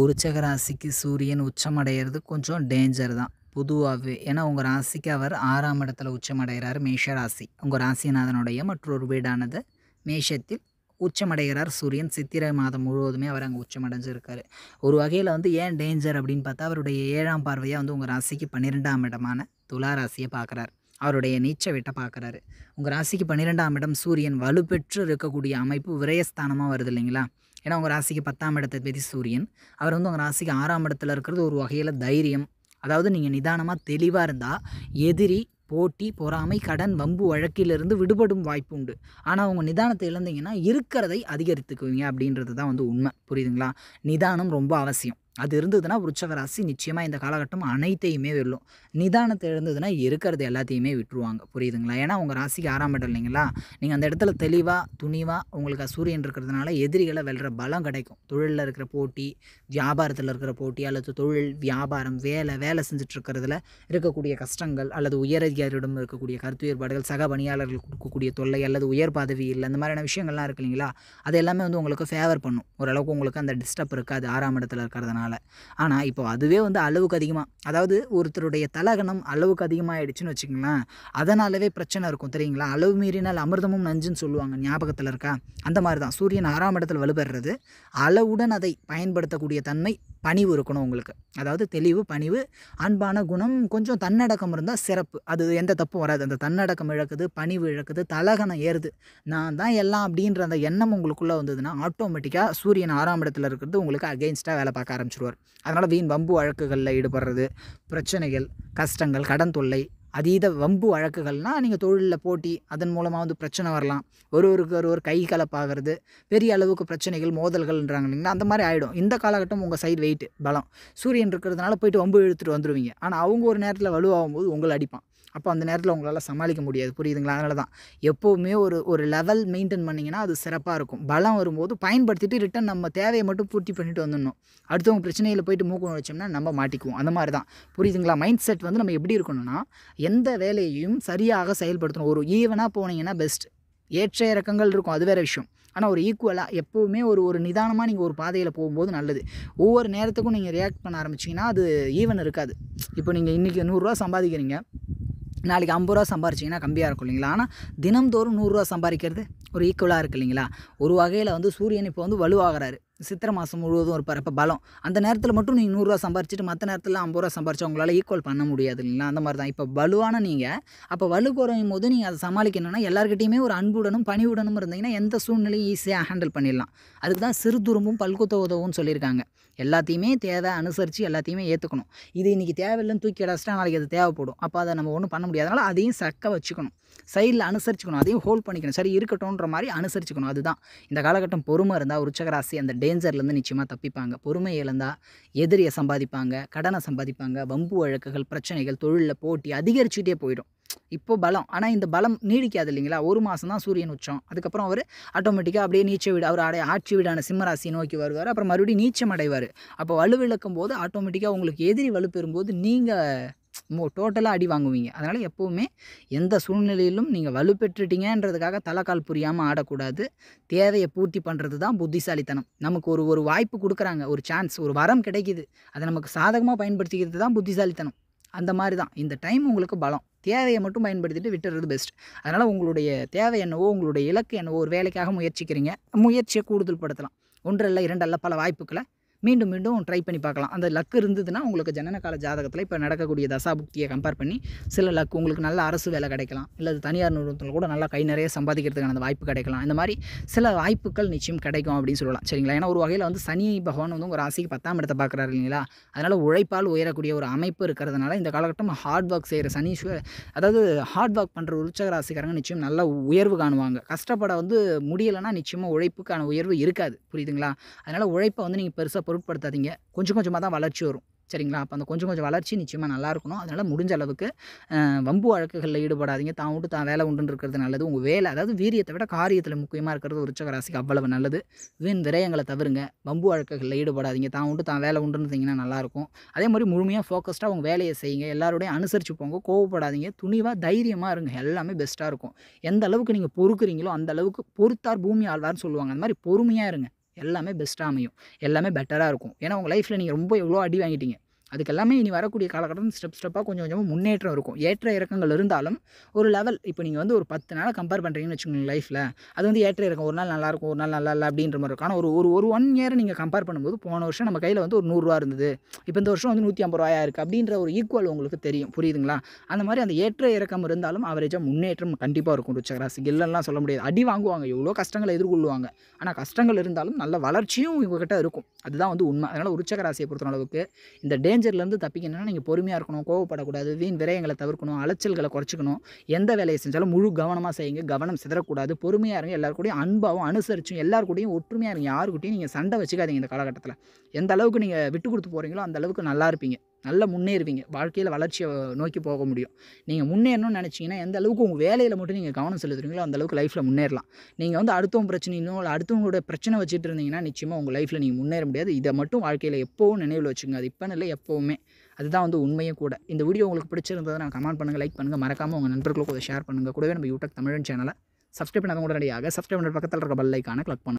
உச்சக ராசிக்கு சூரியன் உச்சமடைகிறது கொஞ்சம் டேஞ்சர் தான் பொதுவாகவே ஏன்னா உங்கள் ராசிக்கு அவர் ஆறாம் இடத்துல உச்சமடைகிறார் மேஷ ராசி உங்கள் ராசிநாதனுடைய மற்றொரு வீடானது மேஷத்தில் உச்சமடைகிறார் சூரியன் சித்திரை மாதம் முழுவதுமே அவர் அங்கே உச்சமடைஞ்சிருக்கார் ஒரு வகையில் வந்து ஏன் டேஞ்சர் அப்படின்னு பார்த்தா அவருடைய ஏழாம் பார்வையாக வந்து உங்கள் ராசிக்கு பன்னிரெண்டாம் இடமான துலா ராசியை பார்க்குறார் அவருடைய நீச்ச வீட்டை பார்க்குறாரு உங்கள் ராசிக்கு பன்னிரெண்டாம் இடம் சூரியன் வலுப்பெற்று இருக்கக்கூடிய அமைப்பு விரயஸ்தானமாக வருது இல்லைங்களா ஏன்னா உங்கள் ராசிக்கு பத்தாம் இடத்தை பற்றி சூரியன் அவர் வந்து உங்கள் ராசிக்கு ஆறாம் இடத்துல இருக்கிறது ஒரு வகையில் தைரியம் அதாவது நீங்கள் நிதானமாக தெளிவாக இருந்தால் எதிரி போட்டி பொறாமை கடன் வம்பு வழக்கிலிருந்து விடுபடும் வாய்ப்பு உண்டு ஆனால் அவங்க நிதானத்தை இழந்தீங்கன்னா இருக்கிறதை அதிகரித்துக்குவீங்க அப்படின்றது தான் வந்து உண்மை புரியுதுங்களா நிதானம் ரொம்ப அவசியம் அது இருந்ததுன்னா விருச்சக ராசி நிச்சயமாக இந்த காலகட்டம் அனைத்தையுமே வெல்லும் நிதானத்தை இருந்ததுன்னா இருக்கிறது எல்லாத்தையுமே விட்டுருவாங்க புரியுதுங்களா ஏன்னா உங்கள் ராசிக்கு ஆறாம் இடம் இல்லைங்களா நீங்கள் அந்த இடத்துல தெளிவாக துணிவாக உங்களுக்கு சூரியன் இருக்கிறதுனால எதிரிகளை வெல்ற பலம் கிடைக்கும் தொழிலில் இருக்கிற போட்டி வியாபாரத்தில் இருக்கிற போட்டி அல்லது தொழில் வியாபாரம் வேலை வேலை செஞ்சுட்டு இருக்கிறதுல இருக்கக்கூடிய கஷ்டங்கள் அல்லது உயரதிகாரியிடம் இருக்கக்கூடிய கருத்து வேறுபாடுகள் சக பணியாளர்கள் கொடுக்கக்கூடிய தொல்லை அல்லது உயர் பதவி இல்லை இந்த மாதிரியான விஷயங்கள்லாம் இருக்கு இல்லைங்களா அது எல்லாமே வந்து உங்களுக்கு ஃபேவர் பண்ணும் ஓரளவுக்கு உங்களுக்கு அந்த டிஸ்டர்ப் இருக்காது ஆறாம் இடத்துல இருக்கிறதுனால அதனால் ஆனால் இப்போ அதுவே வந்து அளவுக்கு அதிகமாக அதாவது ஒருத்தருடைய தலகணம் அளவுக்கு அதிகமாகிடுச்சுன்னு வச்சுக்கோங்களேன் அதனாலவே பிரச்சனை இருக்கும் தெரியுங்களா அளவு மீறினால் அமிர்தமும் நஞ்சுன்னு சொல்லுவாங்க ஞாபகத்தில் இருக்கா அந்த மாதிரி தான் சூரியன் ஆறாம் இடத்தில் வலுப்பெறது அளவுடன் அதை பயன்படுத்தக்கூடிய தன்மை பணிவு இருக்கணும் உங்களுக்கு அதாவது தெளிவு பணிவு அன்பான குணம் கொஞ்சம் தன்னடக்கம் இருந்தால் சிறப்பு அது எந்த தப்பும் வராது அந்த தன்னடக்கம் இழக்குது பணிவு இழக்குது தலகணம் ஏறுது நான் தான் எல்லாம் அப்படின்ற அந்த எண்ணம் உங்களுக்குள்ளே வந்ததுன்னா ஆட்டோமேட்டிக்காக சூரியன் ஆறாம் இடத்துல இருக்கிறது உங்களுக்கு அகெயின்ஸ்டாக வேலை பார்க்க ஆரம்பிச்சிருவார் அதனால் வீண் வம்பு வழக்குகளில் ஈடுபடுறது பிரச்சனைகள் கஷ்டங்கள் கடன் தொல்லை அதீத வம்பு வழக்குகள்னால் நீங்கள் தொழிலில் போட்டி அதன் மூலமாக வந்து பிரச்சனை வரலாம் ஒருவருக்கு ஒருவர் கை கலப்பாகிறது பெரிய அளவுக்கு பிரச்சனைகள் மோதல்கள்ன்றாங்க இல்லைங்களா அந்த மாதிரி ஆகிடும் இந்த காலகட்டம் உங்கள் சைடு வெயிட்டு பலம் சூரியன் இருக்கிறதுனால போயிட்டு வம்பு இழுத்துட்டு வந்துடுவீங்க ஆனால் அவங்க ஒரு நேரத்தில் வலுவாகும் போது உங்களை அடிப்பான் அப்போ அந்த நேரத்தில் உங்களால் சமாளிக்க முடியாது புரியுதுங்களா அதனால தான் எப்போவுமே ஒரு ஒரு லெவல் மெயின்டைன் பண்ணிங்கன்னா அது சிறப்பாக இருக்கும் பலம் வரும்போது பயன்படுத்திட்டு ரிட்டன் நம்ம தேவையை மட்டும் பூர்த்தி பண்ணிட்டு வந்துடணும் அடுத்தவங்க பிரச்சனையில் போயிட்டு மூக்கு வச்சோம்னா நம்ம மாட்டிக்குவோம் அந்த மாதிரி தான் புரியுதுங்களா மைண்ட் செட் வந்து நம்ம எப்படி இருக்கணும்னா எந்த வேலையையும் சரியாக செயல்படுத்தணும் ஒரு ஈவனாக போனீங்கன்னா பெஸ்ட் ஏற்ற இறக்கங்கள் இருக்கும் அது வேறு விஷயம் ஆனால் ஒரு ஈக்குவலாக எப்போவுமே ஒரு ஒரு நிதானமாக நீங்கள் ஒரு பாதையில் போகும்போது நல்லது ஒவ்வொரு நேரத்துக்கும் நீங்கள் ரியாக்ட் பண்ண ஆரம்பிச்சிங்கன்னா அது ஈவன் இருக்காது இப்போ நீங்கள் இன்றைக்கி நூறுரூவா சம்பாதிக்கிறீங்க நாளைக்கு ஐம்பது ரூபா சம்பாரிச்சிங்கன்னா கம்மியாக இருக்கும் இல்லைங்களா ஆனால் தினம்தோறும் நூறுரூவா சம்பாதிக்கிறது ஒரு ஈக்குவலாக இருக்குது இல்லைங்களா ஒரு வகையில் வந்து சூரியன் இப்போ வந்து வலுவாகிறாரு சித்திரை மாதம் முழுவதும் இருப்பார் அப்போ பலம் அந்த நேரத்தில் மட்டும் நீங்கள் நூறுரூவா சம்பாரிச்சிட்டு மற்ற நேரத்தில் ஐம்பது ரூபா சம்பாரிச்சு உங்களால் ஈக்குவல் பண்ண முடியாது இல்லைங்களா அந்த மாதிரி தான் இப்போ வலுவான நீங்கள் அப்போ வலு குறையும் போது நீங்கள் அதை சமாளிக்கணும்னா எல்லாருக்கிட்டையுமே ஒரு அன்புடனும் பணிவுடனும் இருந்தீங்கன்னா எந்த சூழ்நிலையும் ஈஸியாக ஹேண்டில் பண்ணிடலாம் அதுக்கு தான் சிறு துரும்பும் பல்குத்த உதவும் சொல்லியிருக்காங்க எல்லாத்தையுமே தேவை அனுசரித்து எல்லாத்தையுமே ஏற்றுக்கணும் இது இன்றைக்கி தேவையில்லைன்னு தூக்கி அடைச்சிட்டா நாளைக்கு அது தேவைப்படும் அப்போ அதை நம்ம ஒன்றும் பண்ண முடியாதனால அதையும் சக்க வச்சுக்கணும் சைடில் அனுசரிச்சுக்கணும் அதையும் ஹோல்ட் பண்ணிக்கணும் சரி இருக்கட்டும்ன்ற மாதிரி அனுசரிச்சுக்கணும் அதுதான் இந்த காலகட்டம் பொறுமை இருந்தால் உச்சகராசி அந்த டே டேஞ்சர்லேருந்து நிச்சயமாக தப்பிப்பாங்க பொறுமை இழந்தால் எதிரியை சம்பாதிப்பாங்க கடனை சம்பாதிப்பாங்க வம்பு வழக்குகள் பிரச்சனைகள் தொழிலில் போட்டி அதிகரிச்சுக்கிட்டே போயிடும் இப்போ பலம் ஆனால் இந்த பலம் நீடிக்காது இல்லைங்களா ஒரு மாதம் தான் சூரியன் உச்சம் அதுக்கப்புறம் அவர் ஆட்டோமேட்டிக்காக அப்படியே நீச்ச வீடு அவர் அடைய ஆட்சி வீடான சிம்மராசி நோக்கி வருவார் அப்புறம் மறுபடியும் நீச்சம் அடைவார் அப்போ வலுவிழக்கும் போது ஆட்டோமேட்டிக்காக உங்களுக்கு எதிரி வலுப்பெறும்போது நீங்கள் டோட்டலாக அடி வாங்குவீங்க அதனால் எப்போவுமே எந்த சூழ்நிலையிலும் நீங்கள் வலுப்பெற்றுட்டீங்கன்றதுக்காக தலைக்கால் புரியாமல் ஆடக்கூடாது தேவையை பூர்த்தி பண்ணுறது தான் புத்திசாலித்தனம் நமக்கு ஒரு ஒரு வாய்ப்பு கொடுக்குறாங்க ஒரு சான்ஸ் ஒரு வரம் கிடைக்கிது அதை நமக்கு சாதகமாக பயன்படுத்திக்கிறது தான் புத்திசாலித்தனம் அந்த மாதிரி தான் இந்த டைம் உங்களுக்கு பலம் தேவையை மட்டும் பயன்படுத்திட்டு விட்டுறது பெஸ்ட் அதனால் உங்களுடைய தேவை என்னவோ உங்களுடைய இலக்கு என்னவோ ஒரு வேலைக்காக முயற்சிக்கிறீங்க முயற்சியை கூடுதல் படுத்தலாம் ஒன்றல்ல இரண்டல்ல இரண்டு அல்ல பல வாய்ப்புகளை மீண்டும் மீண்டும் ட்ரை பண்ணி பார்க்கலாம் அந்த லக்கு இருந்ததுன்னா உங்களுக்கு ஜனன கால ஜாதகத்தில் இப்போ நடக்கக்கூடிய தசா புக்தியை கம்பேர் பண்ணி சில லக்கு உங்களுக்கு நல்ல அரசு வேலை கிடைக்கலாம் இல்லை தனியார் நிறுவனத்தில் கூட நல்லா கை நிறைய சம்பாதிக்கிறதுக்கான அந்த வாய்ப்பு கிடைக்கலாம் இந்த மாதிரி சில வாய்ப்புகள் நிச்சயம் கிடைக்கும் அப்படின்னு சொல்லலாம் சரிங்களா ஏன்னா ஒரு வகையில் வந்து சனி பகவான் வந்து ஒரு ராசிக்கு பத்தாம் இடத்தை பார்க்குறாரு இல்லைங்களா அதனால் உழைப்பால் உயரக்கூடிய ஒரு அமைப்பு இருக்கிறதுனால இந்த காலகட்டம் ஹார்ட் ஒர்க் செய்கிற சனி அதாவது ஹார்ட் ஒர்க் பண்ணுற உற்சக ராசிக்காரங்க நிச்சயம் நல்ல உயர்வு காணுவாங்க கஷ்டப்பட வந்து முடியலைன்னா நிச்சயமாக உழைப்புக்கான உயர்வு இருக்காது புரியுதுங்களா அதனால் உழைப்பை வந்து நீங்கள் பெருசாக பொருட்படுத்தாதீங்க கொஞ்சம் கொஞ்சமாக தான் வளர்ச்சி வரும் சரிங்களா அப்போ அந்த கொஞ்சம் கொஞ்சம் வளர்ச்சி நிச்சயமாக நல்லா இருக்கணும் அதனால் முடிஞ்ச அளவுக்கு வம்பு வழக்குகளில் ஈடுபடாதீங்க தான் விட்டு தான் வேலை உண்டுன்னு இருக்கிறது நல்லது உங்கள் வேலை அதாவது வீரியத்தை விட காரியத்தில் முக்கியமாக இருக்கிறது ஒரு சகராசிக்கு அவ்வளவு நல்லது வீண் விரயங்களை தவிருங்க வம்பு வழக்குகளில் ஈடுபடாதீங்க தான் விட்டு தான் வேலை உண்டுன்னு நல்லாயிருக்கும் அதே மாதிரி முழுமையாக ஃபோக்கஸ்டாக உங்கள் வேலையை செய்யுங்க எல்லாரோடையும் அனுசரித்து போங்க கோவப்படாதீங்க துணிவாக தைரியமாக இருங்க எல்லாமே பெஸ்ட்டாக இருக்கும் எந்த அளவுக்கு நீங்கள் பொறுக்குறீங்களோ அந்த அளவுக்கு பொறுத்தார் பூமி ஆழ்வார்னு சொல்லுவாங்க அந்த மாதிரி பொறுமையாக இருங்க எல்லாமே பெஸ்ட்டாக அமையும் எல்லாமே பெட்டராக இருக்கும் ஏன்னா உங்கள் லைஃப்பில் நீங்கள் ரொம்ப இவ்வளோ அடி வாங்கிட்டீங்க அதுக்கு எல்லாமே இனி வரக்கூடிய காலகட்டம் ஸ்டெப் ஸ்டெப்பாக கொஞ்சம் கொஞ்சமாக முன்னேற்றம் இருக்கும் ஏற்ற இறக்கங்கள் இருந்தாலும் ஒரு லெவல் இப்போ நீங்கள் வந்து ஒரு பத்து நாள் கம்பேர் பண்ணுறீங்கன்னு வச்சுக்கோங்க லைஃப்பில் அது வந்து ஏற்ற இறக்கம் ஒரு நாள் நல்லாயிருக்கும் ஒரு நாள் நல்லா இல்லை அப்படின்ற மாதிரி இருக்கும் ஆனால் ஒரு ஒரு ஒரு ஒன் இயர் நீங்கள் கம்பேர் பண்ணும்போது போன வருஷம் நம்ம கையில் வந்து ஒரு நூறுரூவா இருந்தது இப்போ இந்த வருஷம் வந்து நூற்றி ஐம்பது ரூபாயா இருக்குது அப்படின்ற ஒரு ஈக்குவல் உங்களுக்கு தெரியும் புரியுதுங்களா அந்த மாதிரி அந்த ஏற்ற இறக்கம் இருந்தாலும் அவரேஜாக முன்னேற்றம் கண்டிப்பாக இருக்கும் ருச்சகராசி இல்லைலாம் சொல்ல முடியாது அடி வாங்குவாங்க எவ்வளோ கஷ்டங்களை எதிர்கொள்வாங்க ஆனால் கஷ்டங்கள் இருந்தாலும் நல்ல வளர்ச்சியும் இவங்ககிட்ட இருக்கும் அதுதான் வந்து உண்மை அதனால் உச்சகராசியை பொறுத்த அளவுக்கு இந்த டேஞ்சர் டேஞ்சர்லேருந்து தப்பிக்கணும்னா நீங்கள் பொறுமையாக இருக்கணும் கோவப்படக்கூடாது வீண் விரயங்களை தவிர்க்கணும் அலைச்சல்களை குறைச்சிக்கணும் எந்த வேலையை செஞ்சாலும் முழு கவனமாக செய்யுங்க கவனம் சிதறக்கூடாது பொறுமையாக இருங்க எல்லாருக்கூடையும் அன்பாகவும் அனுசரிச்சும் எல்லாருக்கூடையும் ஒற்றுமையாக இருங்க யாருக்கிட்டையும் நீங்கள் சண்டை வச்சுக்காதீங்க இந்த காலகட்டத்தில் எந்த அளவுக்கு நீங்கள் விட்டு கொடுத்து போகிறீங்களோ அந்த அளவுக்கு நல்லா இருப்பீங்க நல்லா முன்னேறுவீங்க வாழ்க்கையில் வளர்ச்சியை நோக்கி போக முடியும் நீங்கள் முன்னேறணும்னு நினச்சிங்கன்னா எந்த அளவுக்கு உங்கள் வேலையில் மட்டும் நீங்கள் கவனம் செலுத்துறீங்களோ அந்த அளவுக்கு லைஃப்பில் முன்னேறலாம் நீங்கள் வந்து அடுத்தவங்க பிரச்சனையிலும் இல்லை அடுத்தவங்களோட பிரச்சனை வச்சுட்டு இருந்தீங்கன்னா நிச்சயமாக உங்கள் லைஃப்பில் நீங்கள் முன்னேற முடியாது இதை மட்டும் வாழ்க்கையில் எப்போவும் நினைவில் வச்சுங்க அது இப்போ இல்லை எப்போவுமே அதுதான் வந்து உண்மையும் கூட இந்த வீடியோ உங்களுக்கு பிடிச்சிருந்ததை நான் கமெண்ட் பண்ணுங்கள் லைக் பண்ணுங்கள் மறக்காமல் உங்கள் நண்பர்களுக்கு ஷேர் பண்ணுங்கள் கூடவே நம்ம யூடியூப் தமிழன் சேனலை சப்ஸ்கிரைப் பண்ணாத உடனடியாக சப்ஸ்கிரைப் பண்ணுற பக்கத்தில் இருக்க பல் லைக்கான கிளிக் பண்ணுங்கள்